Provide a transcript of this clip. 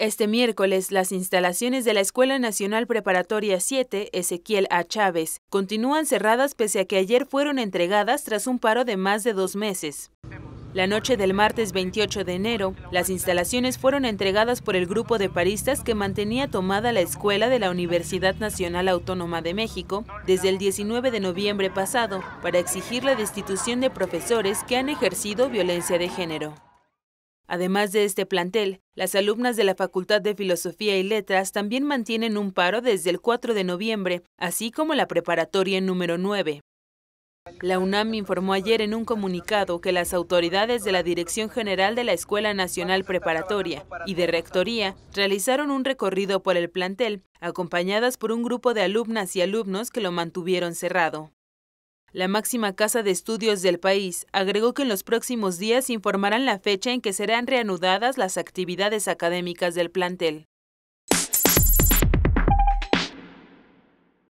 Este miércoles, las instalaciones de la Escuela Nacional Preparatoria 7, Ezequiel A. Chávez, continúan cerradas pese a que ayer fueron entregadas tras un paro de más de dos meses. La noche del martes 28 de enero, las instalaciones fueron entregadas por el grupo de paristas que mantenía tomada la escuela de la Universidad Nacional Autónoma de México desde el 19 de noviembre pasado para exigir la destitución de profesores que han ejercido violencia de género. Además de este plantel, las alumnas de la Facultad de Filosofía y Letras también mantienen un paro desde el 4 de noviembre, así como la preparatoria número 9. La UNAM informó ayer en un comunicado que las autoridades de la Dirección General de la Escuela Nacional Preparatoria y de Rectoría realizaron un recorrido por el plantel, acompañadas por un grupo de alumnas y alumnos que lo mantuvieron cerrado. La máxima casa de estudios del país agregó que en los próximos días informarán la fecha en que serán reanudadas las actividades académicas del plantel.